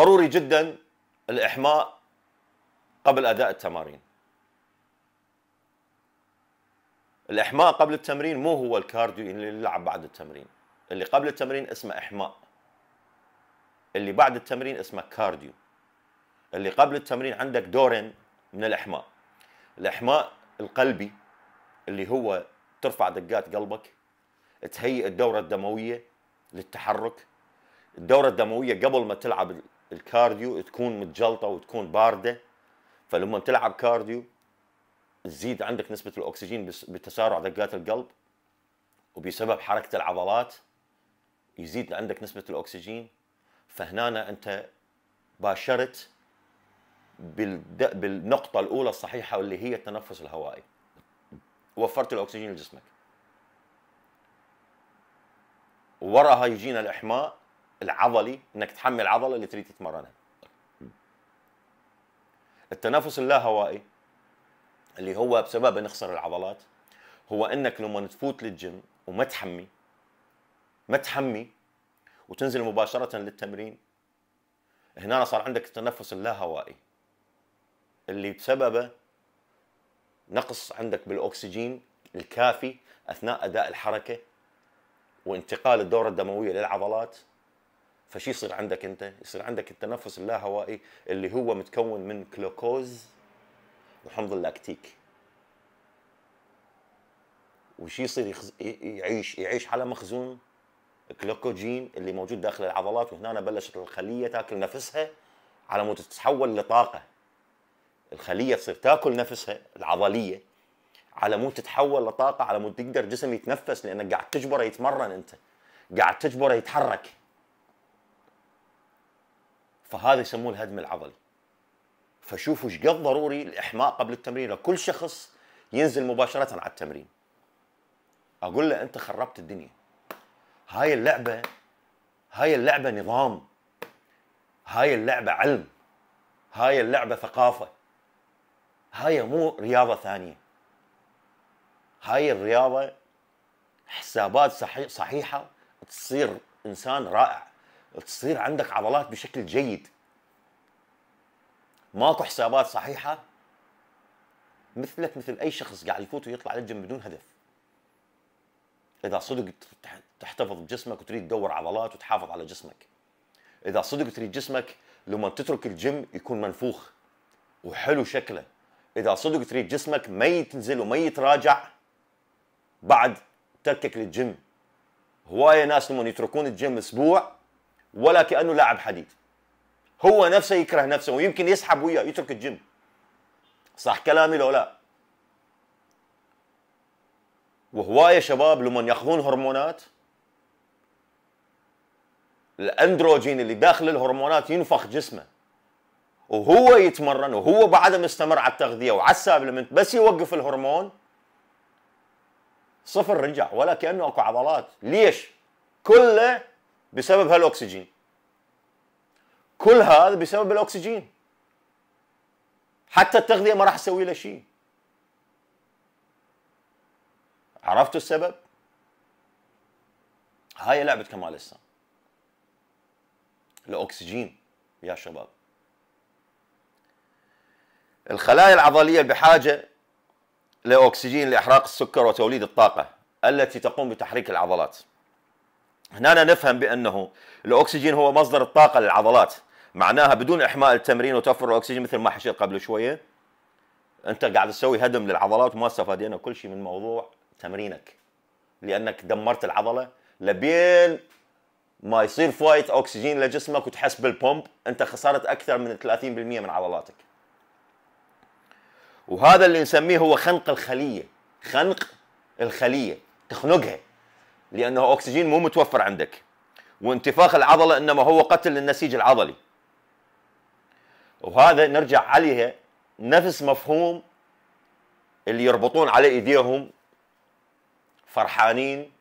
ضروري جدا الإحماء قبل أداء التمارين الإحماء قبل التمرين مو هو الكارديو اللي يلعب بعد التمرين اللي قبل التمرين اسمه إحماء اللي بعد التمرين اسمه كارديو اللي قبل التمرين عندك دورين من الإحماء الإحماء القلبي اللي هو ترفع دقات قلبك تهيئ الدورة الدموية للتحرك الدورة الدموية قبل ما تلعب الكارديو تكون متجلطه وتكون بارده فلما تلعب كارديو تزيد عندك نسبه الاكسجين بتسارع دقات القلب وبسبب حركه العضلات يزيد عندك نسبه الاكسجين فهنا انت باشرت بالنقطه الاولى الصحيحه واللي هي التنفس الهوائي وفرت الاكسجين لجسمك وراها يجينا الاحماء العضلي انك تحمل العضله اللي تريد تتمرنها التنافس اللاهوائي اللي هو بسببه نخسر العضلات هو انك لما تفوت للجيم وما تحمي ما تحمي وتنزل مباشره للتمرين هنا صار عندك التنفس اللاهوائي اللي بسببه نقص عندك بالاكسجين الكافي اثناء اداء الحركه وانتقال الدوره الدمويه للعضلات فشي يصير عندك انت يصير عندك التنفس اللاهوائي اللي هو متكون من كلوكوز وحمض اللاكتيك وشي يصير يخز... يعيش يعيش على مخزون الكلوكوجين اللي موجود داخل العضلات وهنا بلشت الخليه تاكل نفسها على مود تتحول لطاقه الخليه تصير تاكل نفسها العضليه على مود تتحول لطاقه على مود تقدر جسم يتنفس لانك قاعد تجبره يتمرن انت قاعد تجبره يتحرك فهذا يسموه الهدم العضلي فشوفوا ايش قد ضروري الاحماء قبل التمرين لكل شخص ينزل مباشره على التمرين اقول له انت خربت الدنيا هاي اللعبه هاي اللعبه نظام هاي اللعبه علم هاي اللعبه ثقافه هاي مو رياضه ثانيه هاي الرياضه حسابات صحيحه تصير انسان رائع تصير عندك عضلات بشكل جيد ماكو حسابات صحيحة مثلك مثل أي شخص قاعد يفوت ويطلع للجم بدون هدف إذا صدق تحتفظ بجسمك وتريد تدور عضلات وتحافظ على جسمك إذا صدق تريد جسمك لما تترك الجيم يكون منفوخ وحلو شكله إذا صدق تريد جسمك ما يتنزل وما يتراجع بعد تركك للجيم هواية ناس لما يتركون الجيم أسبوع ولا كانه لاعب حديد هو نفسه يكره نفسه ويمكن يسحب وياه يترك الجيم صح كلامي لو لا وهواية شباب لمن ياخذون هرمونات الاندروجين اللي داخل الهرمونات ينفخ جسمه وهو يتمرن وهو بعده مستمر على التغذيه وعلى السابلمنت بس يوقف الهرمون صفر رجع ولا كانه اكو عضلات ليش كله بسبب هالاكسجين كل هذا بسبب الاكسجين حتى التغذيه ما راح تسوي له شيء عرفتوا السبب هاي لعبه كمال السام الاكسجين يا شباب الخلايا العضليه بحاجه لاكسجين لاحراق السكر وتوليد الطاقه التي تقوم بتحريك العضلات هنا نفهم بانه الاكسجين هو مصدر الطاقه للعضلات معناها بدون احماء التمرين وتوفر الاكسجين مثل ما حكيت قبل شويه انت قاعد تسوي هدم للعضلات وما استفادينا كل شيء من موضوع تمرينك لانك دمرت العضله لبين ما يصير فايت اكسجين لجسمك وتحس بالبومب انت خسرت اكثر من 30% من عضلاتك وهذا اللي نسميه هو خنق الخليه خنق الخليه تخنقها لانه اكسجين مو متوفر عندك وانتفاخ العضله انما هو قتل للنسيج العضلي وهذا نرجع عليها نفس مفهوم اللي يربطون على ايديهم فرحانين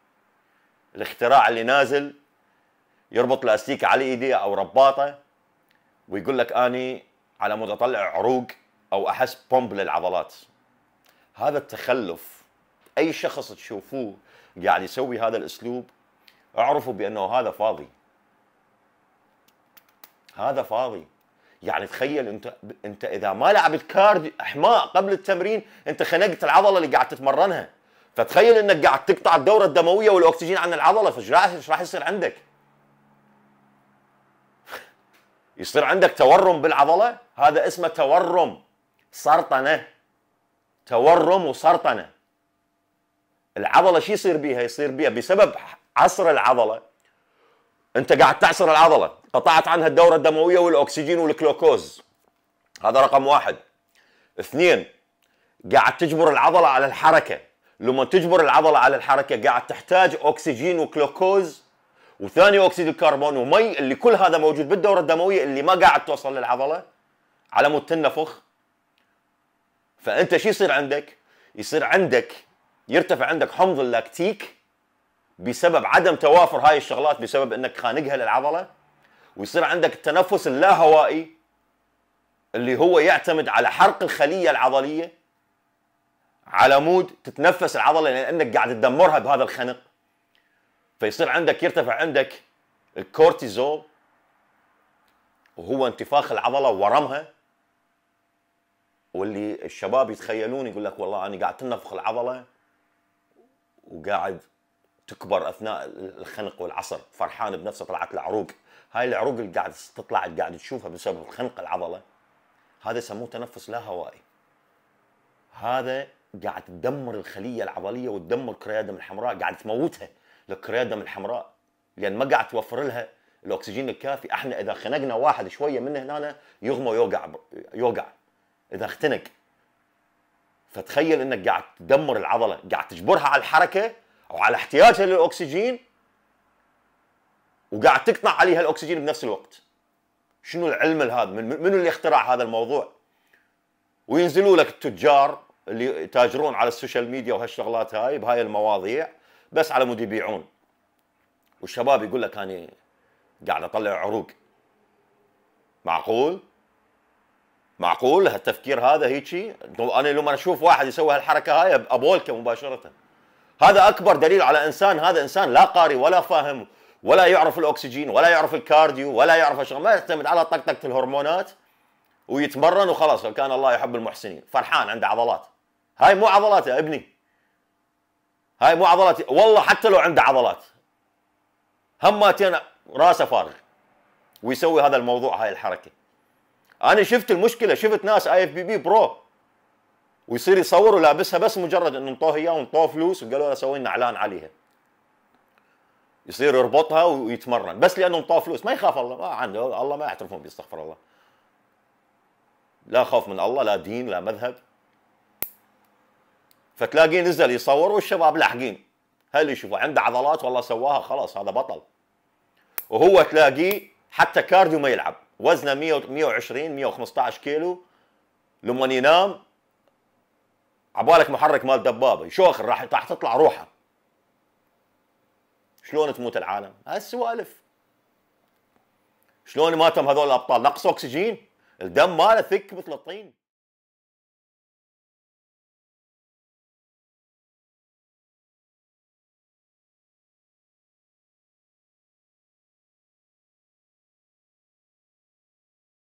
الاختراع اللي نازل يربط لاستيك على ايديه او رباطه ويقول لك اني على مود اطلع عروق او احس بومب للعضلات هذا التخلف اي شخص تشوفوه قاعد يسوي هذا الاسلوب اعرفوا بانه هذا فاضي هذا فاضي يعني تخيل انت انت اذا ما لعبت كارد حماء قبل التمرين انت خنقت العضله اللي قاعد تتمرنها فتخيل انك قاعد تقطع الدوره الدمويه والاكسجين عن العضله فايش ايش راح يصير عندك؟ يصير عندك تورم بالعضله هذا اسمه تورم سرطنه تورم وسرطنه العضله شو يصير بيها؟ يصير بيها بسبب عصر العضله انت قاعد تعصر العضله، قطعت عنها الدوره الدمويه والاكسجين والكلوكوز. هذا رقم واحد. اثنين قاعد تجبر العضله على الحركه، لما تجبر العضله على الحركه قاعد تحتاج اكسجين وكلوكوز وثاني اكسيد الكربون ومي اللي كل هذا موجود بالدوره الدمويه اللي ما قاعد توصل للعضله على مود تنفخ. فانت شو يصير عندك؟ يصير عندك يرتفع عندك حمض اللاكتيك بسبب عدم توافر هاي الشغلات بسبب انك خانقها للعضله ويصير عندك التنفس اللاهوائي اللي هو يعتمد على حرق الخليه العضليه على مود تتنفس العضله لانك قاعد تدمرها بهذا الخنق فيصير عندك يرتفع عندك الكورتيزول وهو انتفاخ العضله ورمها واللي الشباب يتخيلون يقول لك والله انا قاعد تنفخ العضله وقاعد تكبر اثناء الخنق والعصر فرحان بنفسه طلعت له عروق هاي العروق اللي قاعد تطلع اللي قاعد تشوفها بسبب خنق العضله هذا يسموه تنفس لا هوائي هذا قاعد تدمر الخليه العضليه وتدمر كريات الدم الحمراء قاعد تموتها لكريات الدم الحمراء لان ما قاعد توفر لها الاكسجين الكافي احنا اذا خنقنا واحد شويه من هنا يغمى يوقع يوقع اذا اختنق فتخيل انك قاعد تدمر العضله قاعد تجبرها على الحركه او على احتياجها للاكسجين وقاعد تقطع عليها الاكسجين بنفس الوقت شنو العلم هذا منو اللي اخترع هذا الموضوع وينزلوا لك التجار اللي يتاجرون على السوشيال ميديا وهالشغلات هاي بهاي المواضيع بس على مود يبيعون والشباب يقول لك انا قاعد اطلع عروق معقول معقول هالتفكير هذا هيجي انا لما اشوف واحد يسوي هالحركه هاي ابولك مباشره هذا اكبر دليل على انسان هذا انسان لا قاري ولا فاهم ولا يعرف الاكسجين ولا يعرف الكارديو ولا يعرف اشغال ما يعتمد على طقطقه الهرمونات ويتمرن وخلاص كان الله يحب المحسنين فرحان عنده عضلات هاي مو عضلات يا ابني هاي مو عضلات والله حتى لو عنده عضلات هماتين راسه فارغ ويسوي هذا الموضوع هاي الحركه انا شفت المشكله شفت ناس اي اف بي بي برو ويصير يصور ولابسها بس مجرد انه انطوه اياه وانطوه فلوس وقالوا له سوي لنا اعلان عليها يصير يربطها ويتمرن بس لانه انطوه فلوس ما يخاف الله ما عنده الله ما يعترفون به استغفر الله لا خوف من الله لا دين لا مذهب فتلاقيه نزل يصور والشباب لاحقين هل يشوفوا عنده عضلات والله سواها خلاص هذا بطل وهو تلاقيه حتى كارديو ما يلعب وزنه 120 115 كيلو لما ينام عبالك محرك مال دبابه شوخ راح راح تطلع روحه شلون تموت العالم هالسوالف شلون ماتم هذول الابطال نقص اكسجين الدم ماله ثك مثل الطين